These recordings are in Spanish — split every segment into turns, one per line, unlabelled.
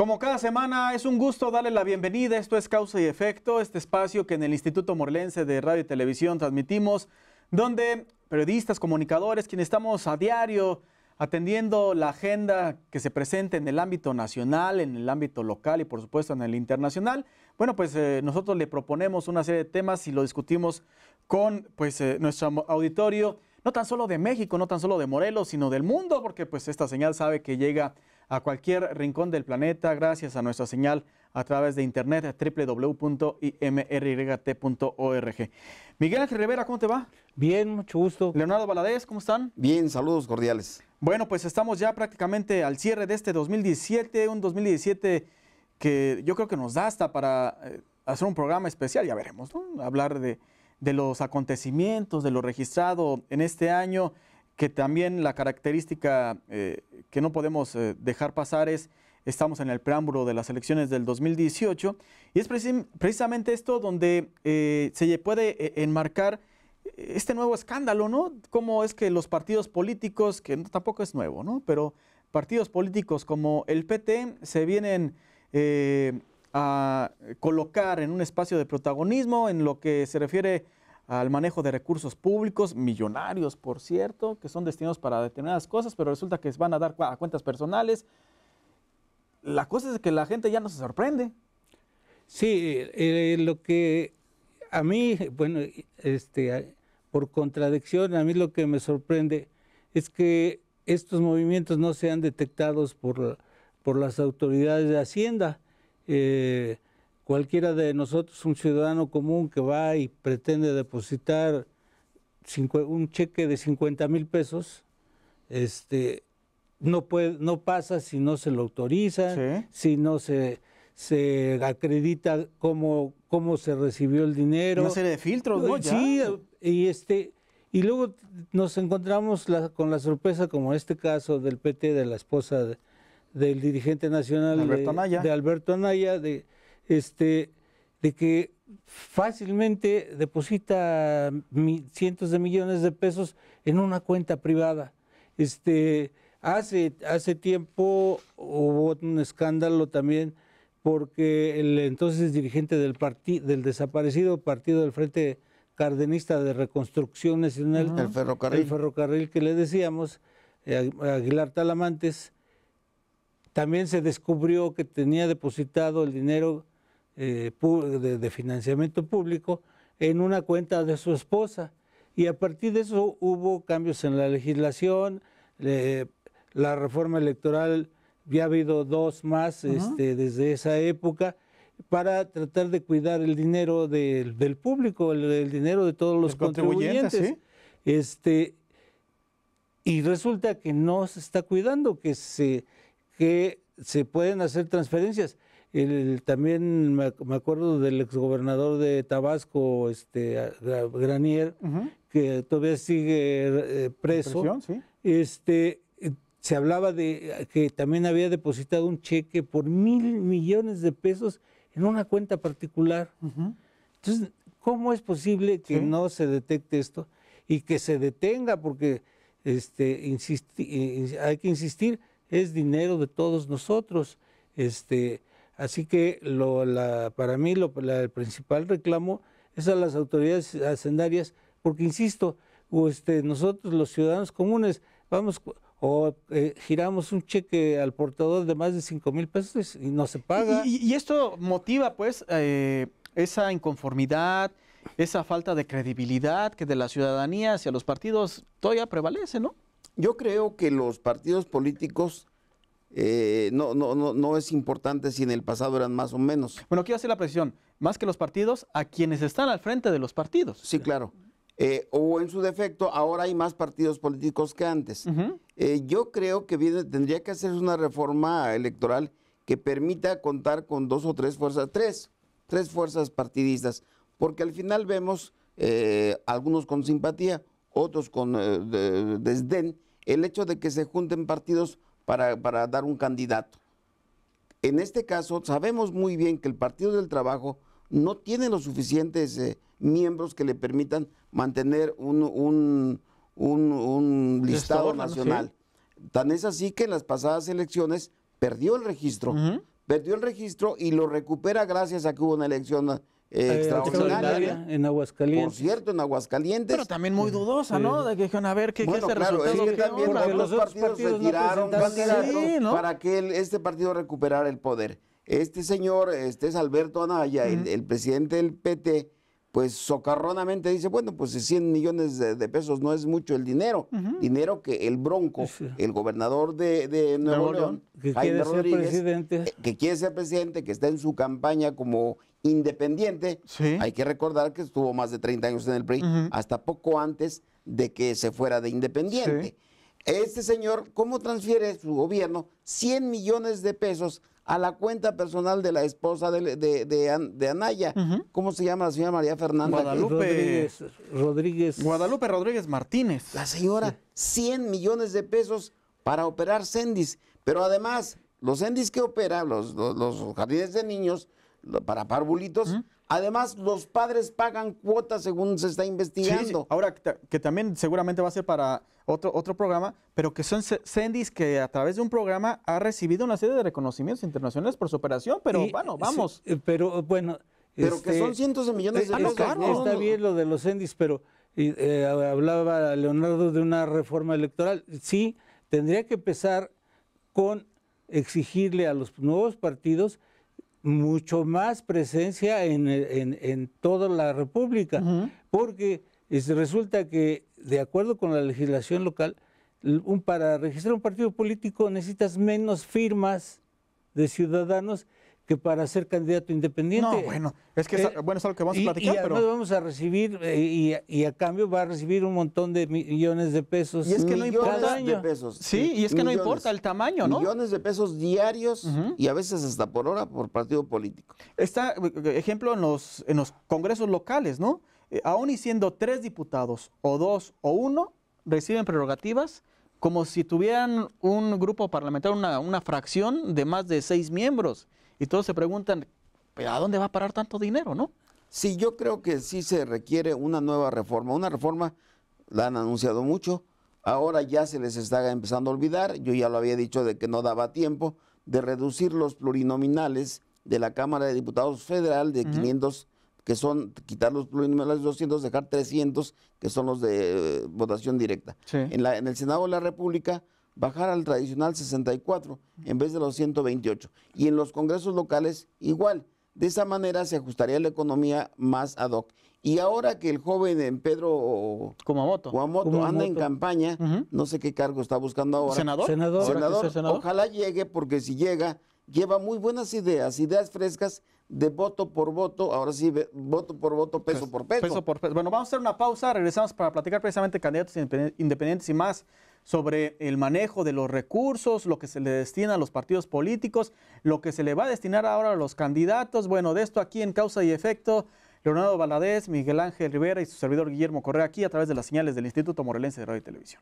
Como cada semana, es un gusto darle la bienvenida. Esto es Causa y Efecto, este espacio que en el Instituto Morlense de Radio y Televisión transmitimos, donde periodistas, comunicadores, quienes estamos a diario atendiendo la agenda que se presenta en el ámbito nacional, en el ámbito local y por supuesto en el internacional, bueno, pues eh, nosotros le proponemos una serie de temas y lo discutimos con pues, eh, nuestro auditorio, no tan solo de México, no tan solo de Morelos, sino del mundo, porque pues esta señal sabe que llega a cualquier rincón del planeta gracias a nuestra señal a través de internet www.imryt.org. Miguel Ángel Rivera, ¿cómo te va? Bien, mucho gusto. Leonardo Valadez, ¿cómo están? Bien, saludos cordiales. Bueno, pues estamos ya prácticamente al cierre de este 2017, un 2017 que yo creo que nos da hasta para eh, hacer un programa especial, ya veremos, ¿no? Hablar de, de los acontecimientos, de lo registrado en este año que también la característica eh, que no podemos eh, dejar pasar es, estamos en el preámbulo de las elecciones del 2018, y es precisamente esto donde eh, se puede enmarcar este nuevo escándalo, ¿no? Cómo es que los partidos políticos, que tampoco es nuevo, ¿no? Pero partidos políticos como el PT se vienen a colocar en un espacio de protagonismo en lo que se refiere al manejo de recursos públicos, millonarios, por cierto, que son destinados para determinadas cosas, pero resulta que van a dar a cuentas personales.
La cosa es que la gente ya no se sorprende. Sí, eh, eh, lo que a mí, bueno, este, por contradicción, a mí lo que me sorprende es que estos movimientos no sean detectados por, por las autoridades de Hacienda. Eh, cualquiera de nosotros, un ciudadano común que va y pretende depositar un cheque de 50 mil pesos, este, no, pasa si no se lo autoriza, si no se, acredita cómo, se recibió el dinero. Una serie de filtros, ¿no? Sí, y, este, y luego nos encontramos con la sorpresa, como en este caso del PT, de la esposa del dirigente nacional de, de Alberto Anaya, de este, de que fácilmente deposita cientos de millones de pesos en una cuenta privada. Este, hace, hace tiempo hubo un escándalo también porque el entonces dirigente del, partido del desaparecido partido del Frente Cardenista de Reconstrucción Nacional, el ferrocarril que le decíamos, eh, Aguilar Talamantes, también se descubrió que tenía depositado el dinero eh, de, financiamiento público en una cuenta de su esposa. Y a partir de eso hubo cambios en la legislación, la reforma electoral, ya ha habido dos más este, desde esa época, para tratar de cuidar el dinero del público, el, dinero de todos los contribuyentes. este, y resulta que no se está cuidando, que se, que se pueden hacer transferencias también me, acuerdo del exgobernador de Tabasco, este, Granier, que todavía sigue eh, preso. Este, eh, se hablaba de que también había depositado un cheque por mil millones de pesos en una cuenta particular. Entonces, ¿cómo es posible que no se detecte esto y que se detenga? Porque este, eh, hay que insistir, es dinero de todos nosotros. Este, Así que lo, para mí el principal reclamo es a las autoridades hacendarias, porque insisto, este, nosotros los ciudadanos comunes vamos o eh, giramos un cheque al portador de más de 5 mil pesos y no se paga. Y, esto motiva pues eh, esa inconformidad,
esa falta de credibilidad que de la ciudadanía hacia los partidos todavía prevalece, ¿no?
Yo creo que los partidos políticos eh, no, no, no, no es importante si en el pasado eran más o menos.
Bueno, quiero hacer la presión más que los partidos, a quienes están
al frente de los partidos. Sí, claro. Eh, o en su defecto, ahora hay más partidos políticos que antes. Eh, yo creo que tendría que hacerse una reforma electoral que permita contar con dos o tres fuerzas, tres, tres fuerzas partidistas, porque al final vemos algunos con simpatía, otros con desdén, el hecho de que se junten partidos para, dar un candidato. En este caso, sabemos muy bien que el Partido del Trabajo no tiene los suficientes eh, miembros que le permitan mantener un, listado nacional. Tan es así que en las pasadas elecciones perdió el registro. Perdió el registro y lo recupera gracias a que hubo una elección eh, extraordinaria.
En Aguascalientes. Por
cierto, en Aguascalientes. Pero también muy dudosa, ¿no?
De que dijeron, a ver, ¿qué, bueno, claro, es que también los, partidos, se para
que este partido recuperara el poder. Este señor, este es Alberto Anaya, el, presidente del PT, pues socarronamente dice, bueno, pues 100 millones de, pesos no es mucho el dinero, dinero que el Bronco, el gobernador de, Nuevo, León, que quiere ser presidente. Eh, que quiere ser presidente, que está en su campaña como independiente. Hay que recordar que estuvo más de 30 años en el PRI, hasta poco antes de que se fuera de independiente. Este señor, ¿cómo transfiere su gobierno 100 millones de pesos a la cuenta personal de la esposa de, Anaya. ¿Cómo se llama la señora María Fernanda? Guadalupe
Rodríguez, Guadalupe Rodríguez Martínez. La señora, 100
millones de pesos para operar Sendis. Pero además, los Sendis que opera, los, los jardines de niños, para parvulitos. Además, los padres pagan
cuotas según se está investigando. Ahora, que, también seguramente va a ser para otro, otro programa, pero que son Sendis que a través de un programa ha recibido una serie de reconocimientos internacionales
por su operación, pero bueno, vamos. Eh, pero eh, bueno. Pero que este, son cientos de millones de euros. Está, ah, está bien lo de los Sendis, pero eh, hablaba Leonardo de una reforma electoral. Sí, tendría que empezar con exigirle a los nuevos partidos mucho más presencia en, toda la República, porque resulta que, de acuerdo con la legislación local, para registrar un partido político necesitas menos firmas de ciudadanos que para ser candidato independiente. No, bueno, es que eh, bueno, es algo que vamos a platicar, y pero. vamos a recibir, eh, y, a cambio va a recibir un montón de millones de pesos. Y es que importa. De pesos. Sí, y es que no importa el tamaño, ¿no? Millones de pesos diarios y a
veces hasta por hora por partido político. Está, eh, ejemplo, en los, en los congresos locales, ¿no? aún y siendo tres diputados, o dos, o uno, reciben prerrogativas como si tuvieran un grupo parlamentario, una, una fracción de más de seis miembros y todos se preguntan, ¿a dónde va a parar tanto dinero, no? Sí, yo creo que
sí se requiere una nueva reforma. Una reforma la han anunciado mucho, ahora ya se les está empezando a olvidar, yo ya lo había dicho de que no daba tiempo, de reducir los plurinominales de la Cámara de Diputados Federal de 500 que son quitar los plurinominales de 200, dejar 300, que son los de eh, votación directa. la, en el Senado de la República bajar al tradicional 64 en vez de los 128. Y en los congresos locales igual. De esa manera se ajustaría la economía más ad hoc. Y ahora que el joven eh, Pedro Kumamoto, anda en campaña, no sé qué cargo está buscando ahora. ¿Senador? Senador. Ojalá llegue, porque si llega, lleva muy buenas ideas, ideas frescas de voto por voto, ahora sí, voto por voto, peso pues,
por peso. Peso por peso. Bueno, vamos a hacer una pausa, regresamos para platicar precisamente candidatos independientes y más sobre el manejo de los recursos, lo que se le destina a los partidos políticos, lo que se le va a destinar ahora a los candidatos. Bueno, de esto aquí en Causa y Efecto, Leonardo Valadez, Miguel Ángel Rivera y su servidor Guillermo Correa aquí a través de las señales del Instituto Morelense de Radio y Televisión.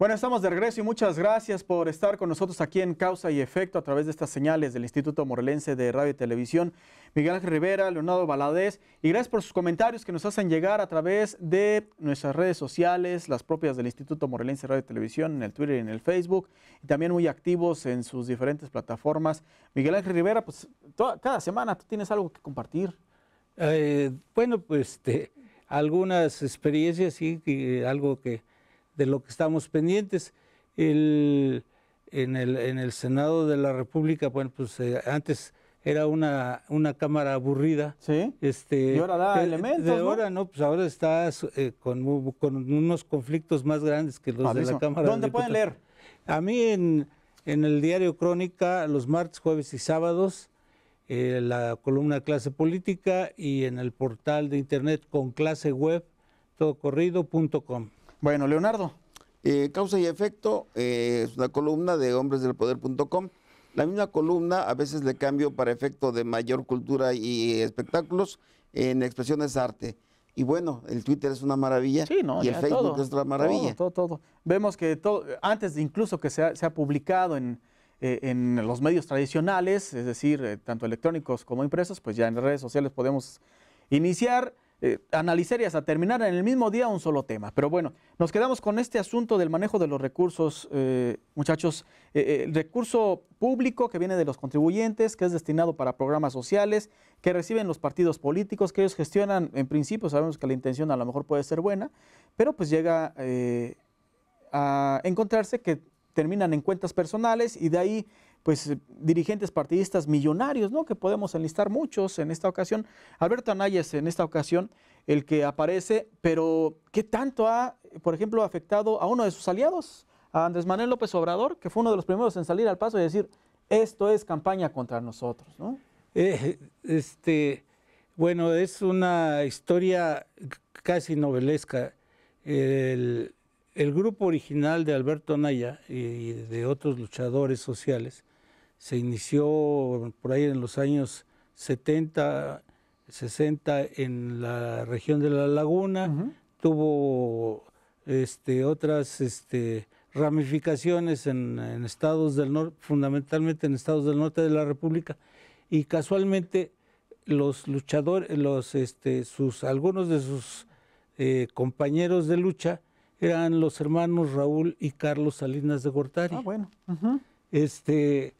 Bueno, estamos de regreso y muchas gracias por estar con nosotros aquí en Causa y Efecto a través de estas señales del Instituto Morelense de Radio y Televisión. Miguel Ángel Rivera, Leonardo Valadez, y gracias por sus comentarios que nos hacen llegar a través de nuestras redes sociales, las propias del Instituto Morelense de Radio y Televisión, en el Twitter y en el Facebook, y también muy activos en sus diferentes plataformas. Miguel Ángel Rivera, pues cada semana
tú tienes algo que compartir. Eh, bueno, pues este, algunas experiencias y, y algo que de lo que estamos pendientes. El, en, el, en, el, Senado de la República, bueno, pues eh, antes era una, una cámara aburrida. Sí. Este, y ahora da elementos. De ahora no, pues ahora está eh, con, unos conflictos más grandes que los de la Cámara. ¿Dónde pueden leer? A mí en, el diario Crónica, los martes, jueves y sábados, eh, la columna Clase Política y en el portal de internet con clase web, todocorrido.com. Bueno, Leonardo,
eh, causa y efecto eh, es una columna de hombresdelpoder.com. La misma columna a veces le cambio para efecto de mayor cultura y espectáculos en expresiones arte. Y bueno, el Twitter es una
maravilla sí, no, y el Facebook es otra maravilla. Todo, todo, Vemos que todo, antes de incluso que se ha, publicado en, eh, en los medios tradicionales, es decir, tanto electrónicos como impresos, pues ya en las redes sociales podemos iniciar. Eh, analizar y hasta terminar en el mismo día un solo tema. Pero bueno, nos quedamos con este asunto del manejo de los recursos, eh, muchachos. Eh, el recurso público que viene de los contribuyentes, que es destinado para programas sociales, que reciben los partidos políticos, que ellos gestionan, en principio sabemos que la intención a lo mejor puede ser buena, pero pues llega a encontrarse que terminan en cuentas personales y de ahí pues eh, dirigentes partidistas millonarios, ¿no? Que podemos enlistar muchos en esta ocasión. Alberto Anaya es en esta ocasión el que aparece, pero ¿qué tanto ha, por ejemplo, afectado a uno de sus aliados, a Andrés Manuel López Obrador, que
fue uno de los primeros en salir al paso y decir, esto es campaña contra nosotros, ¿no? Eh, este, bueno, es una historia casi novelesca. El, el grupo original de Alberto Anaya y de otros luchadores sociales se inició por ahí en los años 70, 60 en la región de La Laguna, tuvo este, otras este, ramificaciones en, estados del norte, fundamentalmente en estados del norte de la República, y casualmente los luchadores, los, este, sus, algunos de sus eh, compañeros de lucha eran los hermanos Raúl y Carlos Salinas de Gortari. Ah, bueno. Este,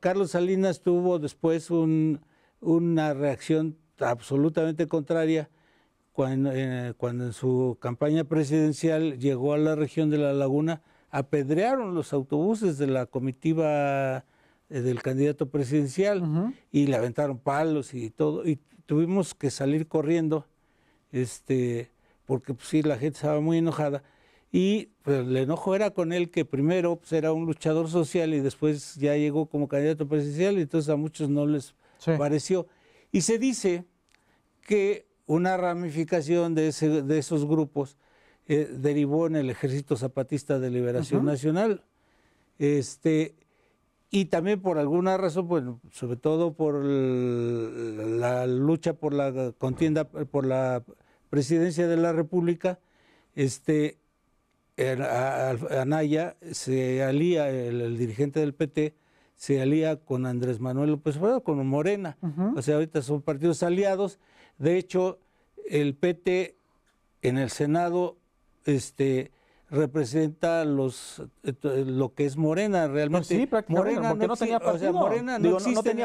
Carlos Salinas tuvo después una reacción absolutamente contraria eh, cuando, en su campaña presidencial llegó a la región de La Laguna, apedrearon los autobuses de la comitiva eh, del candidato presidencial y le aventaron palos y todo, y tuvimos que salir corriendo, este, porque pues, sí, la gente estaba muy enojada y pues, el enojo era con él que primero pues, era un luchador social y después ya llegó como candidato presidencial y entonces a muchos no les pareció. Y se dice que una ramificación de, ese, de esos grupos eh, derivó en el Ejército Zapatista de Liberación Nacional. Este, y también por alguna razón, pues, sobre todo por la lucha por la contienda por la presidencia de la República, este, Anaya se alía, el, dirigente del PT, se alía con Andrés Manuel López con Morena. O sea, ahorita son partidos aliados. De hecho, el PT en el Senado este, representa los lo que es Morena realmente. Pues sí, Morena no, tenía no,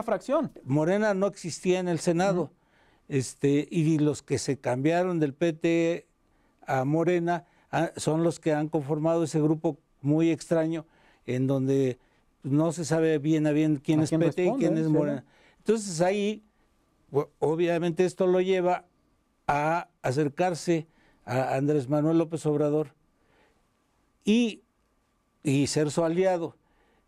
fracción. Morena no existía en el Senado. este, y los que se cambiaron del PT a Morena Ah, son los que han conformado ese grupo muy extraño en donde pues, no se sabe bien a bien quién es PT y quién es ¿eh? Entonces ahí, obviamente esto lo lleva a acercarse a Andrés Manuel López Obrador y, y ser su aliado.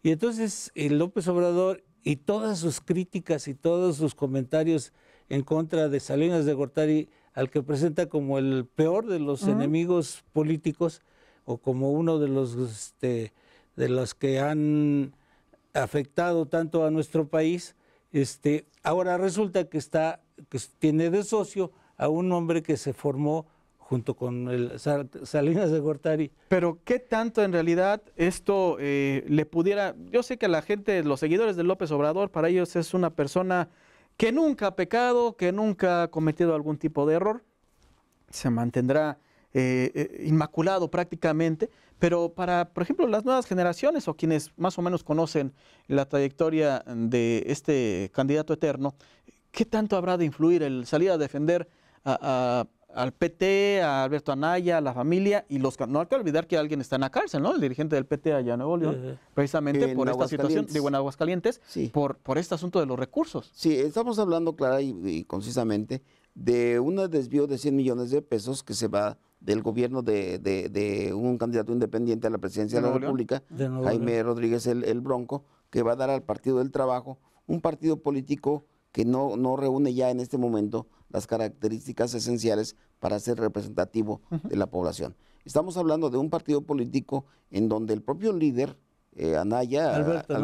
Y entonces el eh, López Obrador y todas sus críticas y todos sus comentarios en contra de Salinas de Gortari al que presenta como el peor de los enemigos políticos o como uno de los este, de los que han afectado tanto a nuestro país. Este, ahora resulta que está que tiene de socio a un hombre que se formó junto con el Salinas de Gortari. Pero qué tanto en realidad esto eh,
le pudiera, yo sé que la gente, los seguidores de López Obrador, para ellos es una persona que nunca ha pecado, que nunca ha cometido algún tipo de error, se mantendrá eh, eh, inmaculado prácticamente, pero para, por ejemplo, las nuevas generaciones o quienes más o menos conocen la trayectoria de este candidato eterno, ¿qué tanto habrá de influir el salir a defender a al PT, a Alberto Anaya, a la familia y los no hay que olvidar que alguien está en la cárcel, ¿no? El dirigente del PT allá en Nuevo León, precisamente por esta situación de en Aguascalientes, por, por este asunto de los recursos. Sí, estamos
hablando clara y, concisamente de un desvío de 100 millones de pesos que se va del gobierno de, de, un candidato independiente a la presidencia de, la República, Jaime Rodríguez el Bronco, que va a dar al Partido del Trabajo, un partido político que no, reúne ya en este momento las características esenciales para ser representativo de la población. Estamos hablando de un partido político en donde el propio líder, eh, Anaya, Alberto,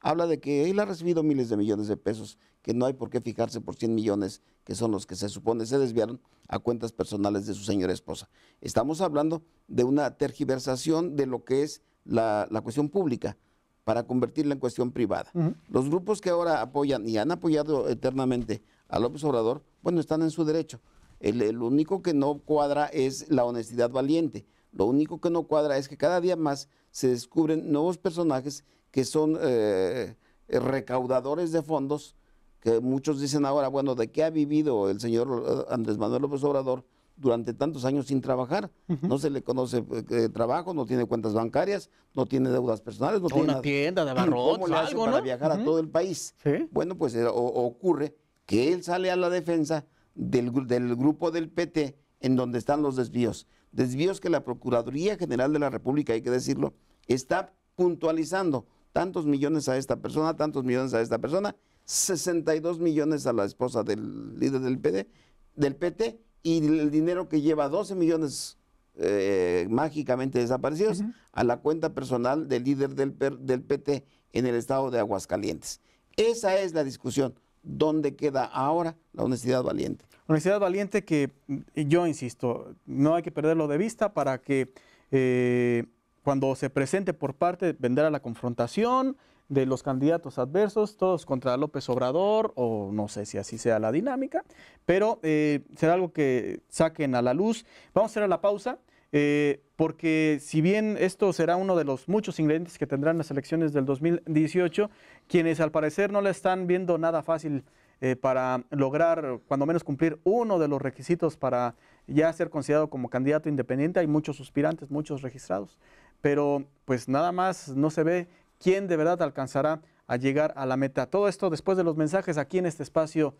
habla de que él ha recibido miles de millones de pesos, que no hay por qué fijarse por 100 millones, que son los que se supone se desviaron a cuentas personales de su señora esposa. Estamos hablando de una tergiversación de lo que es la, la cuestión pública para convertirla en cuestión privada. Los grupos que ahora apoyan y han apoyado eternamente a López Obrador, bueno, están en su derecho. El, único que no cuadra es la honestidad valiente. Lo único que no cuadra es que cada día más se descubren nuevos personajes que son eh, recaudadores de fondos, que muchos dicen ahora, bueno, ¿de qué ha vivido el señor eh, Andrés Manuel López Obrador durante tantos años sin trabajar. No se le conoce eh, eh, trabajo, no tiene cuentas bancarias, no tiene deudas personales, no tiene una tienda de abarrotes, para viajar a todo el país? Bueno, pues eh, ocurre que él sale a la defensa del, grupo del PT en donde están los desvíos. Desvíos que la Procuraduría General de la República, hay que decirlo, está puntualizando tantos millones a esta persona, tantos millones a esta persona, 62 millones a la esposa del líder del, PD, del PT y el dinero que lleva 12 millones eh, mágicamente desaparecidos a la cuenta personal del líder del, e del PT en el estado de Aguascalientes. Esa es la discusión. ¿Dónde queda ahora la honestidad valiente?
Honestidad valiente que mm, yo insisto, no hay que perderlo de vista para que eh, cuando se presente por parte vendrá la confrontación, de los candidatos adversos, todos contra López Obrador, o no sé si así sea la dinámica, pero eh, será algo que saquen a la luz. Vamos a hacer a la pausa. Eh, porque si bien esto será uno de los muchos ingredientes que tendrán las elecciones del 2018, quienes al parecer no le están viendo nada fácil eh, para lograr, cuando menos cumplir uno de los requisitos para ya ser considerado como candidato independiente, hay muchos suspirantes, muchos registrados, pero pues nada más no se ve quién de verdad alcanzará a llegar a la meta. Todo esto después de los mensajes aquí en este espacio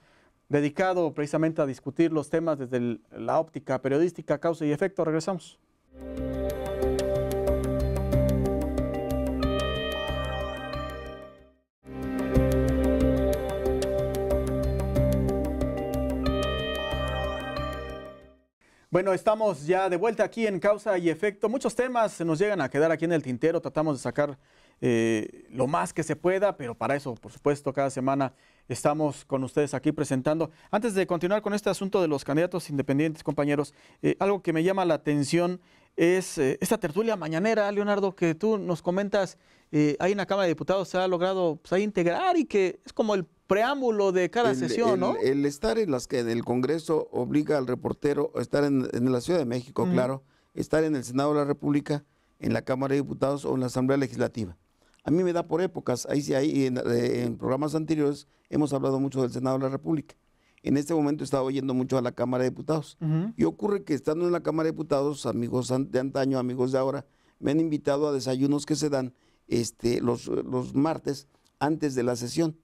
dedicado precisamente a discutir los temas desde la óptica periodística, causa y efecto. Regresamos. Bueno, estamos ya de vuelta aquí en Causa y Efecto. Muchos temas se nos llegan a quedar aquí en el tintero. Tratamos de sacar eh, lo más que se pueda, pero para eso, por supuesto, cada semana estamos con ustedes aquí presentando. Antes de continuar con este asunto de los candidatos independientes, compañeros, eh, algo que me llama la atención es eh, esta tertulia mañanera, Leonardo, que tú nos comentas, eh, ahí en Cámara de Diputados se ha logrado pues, integrar y que es como el preámbulo de cada sesión, ¿no?
El estar en las que el Congreso obliga al reportero a estar en, la Ciudad de México, claro, estar en el Senado de la República, en la Cámara de Diputados o en la Asamblea Legislativa. A mí me da por épocas, ahí sí, hay, eh, en, programas anteriores hemos hablado mucho del Senado de la República. En este momento he estado oyendo mucho a la Cámara de Diputados. Y ocurre que estando en la Cámara de Diputados, amigos de antaño, amigos de ahora, me han invitado a desayunos que se dan este, los, los martes antes de la sesión.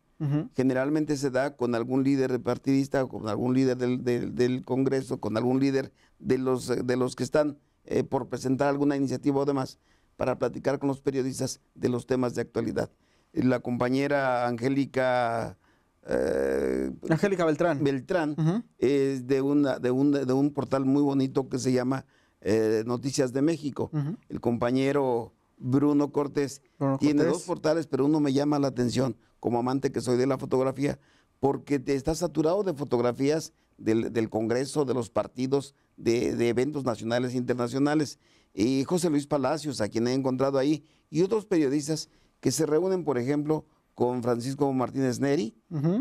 Generalmente se da con algún líder partidista, con algún líder del, del, Congreso, con algún líder de los, de los que están eh, por presentar alguna iniciativa o demás para platicar con los periodistas de los temas de actualidad. La compañera Angélica... Eh, Angélica Beltrán. Beltrán es de, una, de, un, portal muy bonito que se llama eh, Noticias de México. El compañero Bruno Cortés tiene dos portales, pero uno me llama la atención como amante que soy de la fotografía, porque te está saturado de fotografías del, Congreso, de los partidos, de, de, eventos nacionales e internacionales y José Luis Palacios, a quien he encontrado ahí, y otros periodistas que se reúnen, por ejemplo, con Francisco Martínez Neri,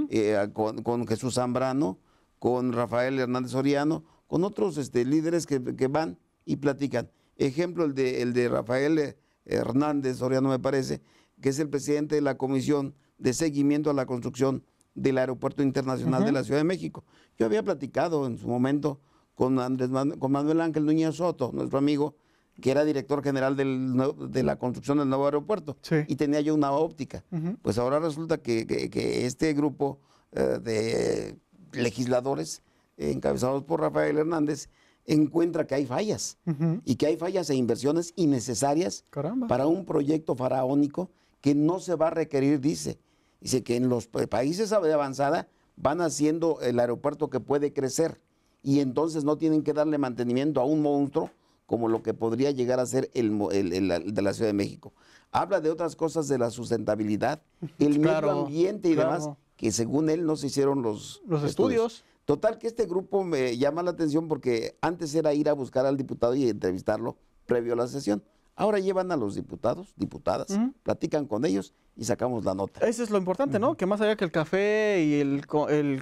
eh, con, Jesús Zambrano, con Rafael Hernández Oriano, con otros este, líderes que, van y platican. Ejemplo, el de, el de Rafael eh, Hernández Oriano, me parece, que es el presidente de la Comisión de Seguimiento a la Construcción del Aeropuerto Internacional de la Ciudad de México. Yo había platicado en su momento con, Andrés con Manuel Ángel Núñez Soto, nuestro amigo, que era director general de la construcción del nuevo aeropuerto, y tenía yo una óptica. Pues ahora resulta que, este grupo eh, de legisladores, encabezados por Rafael Hernández, encuentra que hay fallas y que hay fallas e inversiones innecesarias para un proyecto faraónico que no se va a requerir, dice. Dice que en los países de avanzada van haciendo el aeropuerto que puede crecer y entonces no tienen que darle mantenimiento a un monstruo como lo que podría llegar a ser el, de la Ciudad de México. Habla de otras cosas de la sustentabilidad, el medio ambiente y demás, que según él no se hicieron los, estudios. Total que este grupo me llama la atención porque antes era ir a buscar al diputado y entrevistarlo previo a la sesión. Ahora llevan a los diputados, diputadas, platican con ellos y sacamos la nota.
Eso es lo importante, ¿no? Que más allá que el café y el,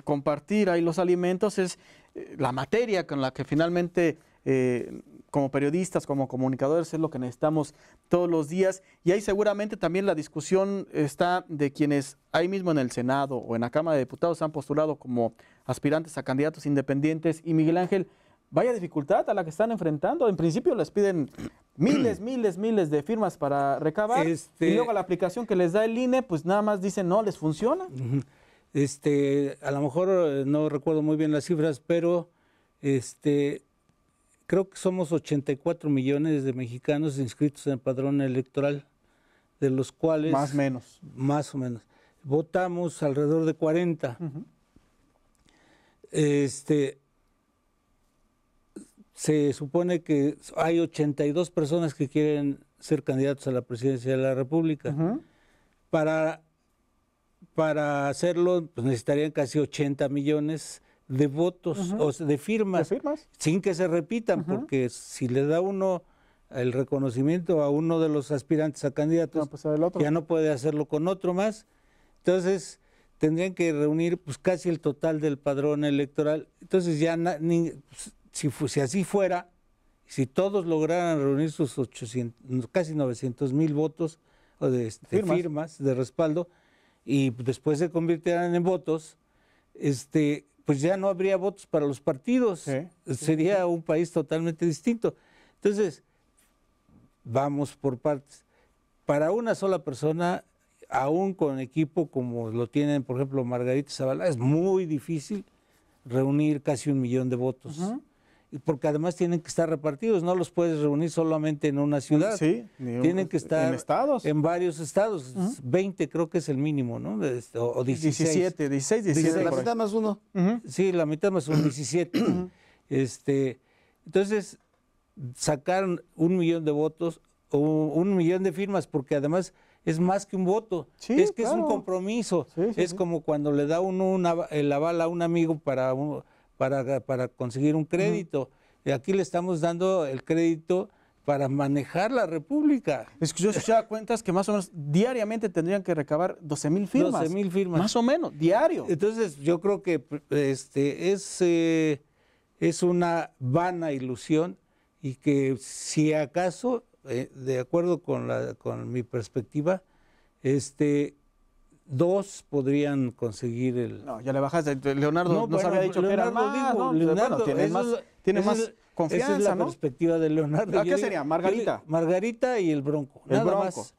compartir ahí los alimentos es eh, la materia con la que finalmente eh, como periodistas, como comunicadores, es lo que necesitamos todos los días. Y ahí seguramente también la discusión está de quienes ahí mismo en el Senado o en la Cámara de Diputados han postulado como aspirantes a candidatos independientes. Y Miguel Ángel, vaya dificultad a la que están enfrentando. En principio les piden miles, miles, miles de firmas para recabar. Este y luego
la aplicación que les da el INE, pues nada más dicen no, les funciona. Este, a lo mejor eh, no recuerdo muy bien las cifras, pero este, creo que somos 84 millones de mexicanos inscritos en el padrón electoral, de los cuales... Más o menos. Más o menos. Votamos alrededor de 40. Este, se supone que hay 82 personas que quieren ser candidatos a la presidencia de la República. para, para hacerlo pues, necesitarían casi 80 millones de votos, o de firmas, sin que se repitan, porque si le da uno el reconocimiento a uno de los aspirantes a candidatos, pues, ya no puede hacerlo con otro más. Entonces, tendrían que reunir pues casi el total del padrón electoral. Entonces, ya ni, pues, si, si así fuera, si todos lograran reunir sus 800, casi 900 mil votos o de, este, firmas. firmas de respaldo y después se convirtieran en votos, este pues ya no habría votos para los partidos. Sería un país totalmente distinto. Entonces, vamos por partes. Para una sola persona, aún con equipo como lo tienen, por ejemplo, Margarita Zavala, es muy difícil reunir casi un millón de votos porque además tienen que estar repartidos, no los puedes reunir solamente en una ciudad. Sí, tienen que estar en, estados. en varios estados, 20 creo que es el mínimo, ¿no? Este, o, 17, 16, la mitad más uno. Sí, la mitad más uno, 17. este, entonces, sacaron un millón de votos o un millón de firmas, porque además es más que un voto, es que es un compromiso. es como cuando le da uno una, el aval a un amigo para para, para conseguir un crédito. Y aquí le estamos dando el crédito para manejar la República. Es que yo escuchaba cuentas que más o menos diariamente tendrían que recabar 12 mil firmas. 12 mil firmas. Más o menos, diario. Entonces yo creo que este, es, eh, es una vana ilusión y que si acaso, eh, de acuerdo con, la, con mi perspectiva, este, dos podrían conseguir el. No, ya le bajaste. Leonardo no, nos había dicho que era más. Leonardo, tiene más, tiene confianza. Esa es la perspectiva de Leonardo. ¿Qué sería? Margarita. Margarita y el Bronco. El Bronco. Más.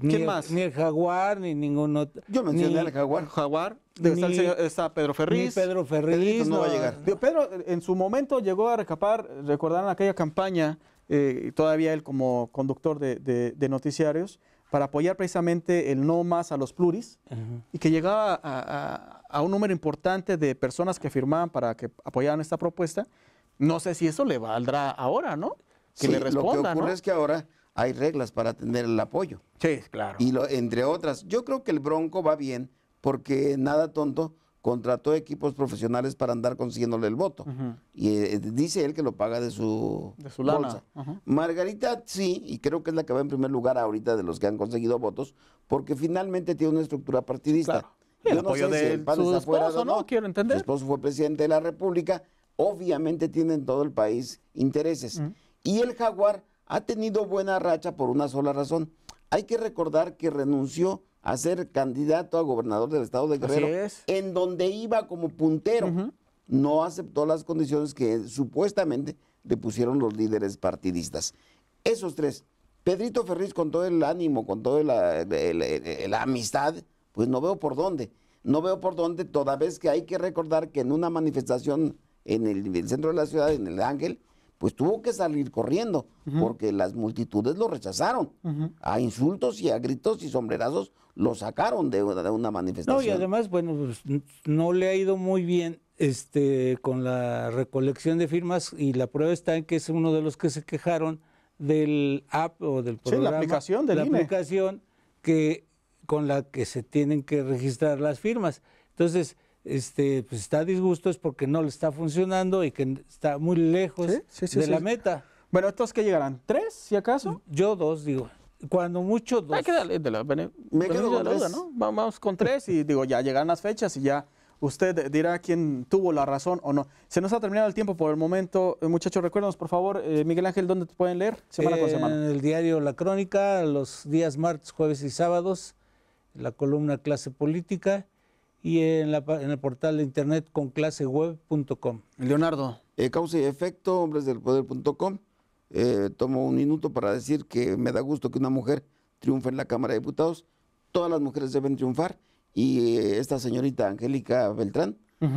¿Quién más? Ni el Jaguar, ni ningún otro. Yo mencioné al Jaguar. Jaguar. está, Pedro Ferriz.
Pedro Ferriz. No, va a llegar. Pedro en su momento llegó a recapar, recordaron aquella campaña, eh, todavía él como conductor de noticiarios para apoyar precisamente el no más a los pluris y que llegaba a, un número importante de personas que firmaban para que apoyaran esta propuesta. No sé si eso le valdrá ahora, ¿no? Que sí, le Lo que ocurre es que ahora hay reglas para tener el apoyo. Sí, claro. Y
lo, entre otras, yo creo que el Bronco va bien porque nada tonto contrató equipos profesionales para andar consiguiéndole el voto. Y eh, dice él que lo paga de su, bolsa. Margarita sí, y creo que es la que va en primer lugar ahorita de los que han conseguido votos, porque finalmente tiene una estructura partidista. el apoyo de su esposo, ¿no? Quiero entender. Su esposo fue presidente de la República. Obviamente tiene en todo el país intereses. Y el Jaguar ha tenido buena racha por una sola razón. Hay que recordar que renunció a ser candidato a gobernador del estado de Guerrero, en donde iba como puntero. No aceptó las condiciones que supuestamente le pusieron los líderes partidistas. Esos tres, Pedrito Ferriz con todo el ánimo, con toda la amistad, pues no veo por dónde. No veo por dónde, toda vez que hay que recordar que en una manifestación en el centro de la ciudad, en el Ángel, pues tuvo que salir corriendo, porque las multitudes lo rechazaron. A insultos y a gritos y sombrerazos lo sacaron de una, manifestación. No, y
además, bueno, pues, no le ha ido muy bien este, con la recolección de firmas y la prueba está en que es uno de los que se quejaron del app o del programa. Sí, la aplicación del La aplicación que, con la que se tienen que registrar las firmas. Entonces, este, pues está disgusto es porque no le está funcionando y que está muy lejos de la meta. Bueno, ¿estos qué llegarán? ¿Tres, si acaso? Yo dos, digo. Cuando mucho, dos. Me quedo
la duda, ¿no? Vamos con tres y digo, ya llegan las fechas y ya usted dirá quién tuvo la razón o no. Se nos ha terminado el tiempo por el momento. Eh, muchachos, recuérdanos, por favor, eh, Miguel
Ángel, ¿dónde te pueden leer? Semana con semana. En el diario La Crónica, los días martes, jueves y sábados, la columna Clase Política y en, el portal de internet con claseweb.com.
Leonardo. Eh, causa y efecto, hombres del eh, tomo un minuto para decir que me da gusto que una mujer triunfe en la Cámara de Diputados. Todas las mujeres deben triunfar y eh, esta señorita Angélica Beltrán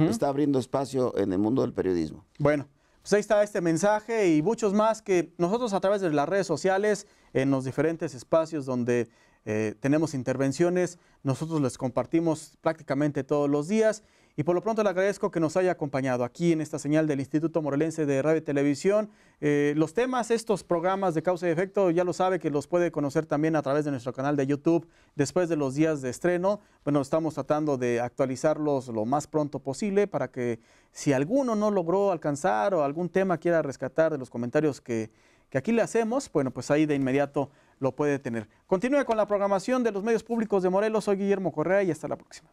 está abriendo espacio en el mundo del periodismo.
Bueno, pues ahí está este mensaje y muchos más que nosotros a través de las redes sociales, en los diferentes espacios donde eh, tenemos intervenciones, nosotros les compartimos prácticamente todos los días y por lo pronto le agradezco que nos haya acompañado aquí en esta señal del Instituto Morelense de Radio y Televisión. Eh, los temas, estos programas de causa y efecto, ya lo sabe que los puede conocer también a través de nuestro canal de YouTube después de los días de estreno. Bueno, estamos tratando de actualizarlos lo más pronto posible para que si alguno no logró alcanzar o algún tema quiera rescatar de los comentarios que, que aquí le hacemos, bueno, pues ahí de inmediato lo puede tener. Continúe con la programación de los medios públicos de Morelos. Soy Guillermo Correa y hasta la próxima.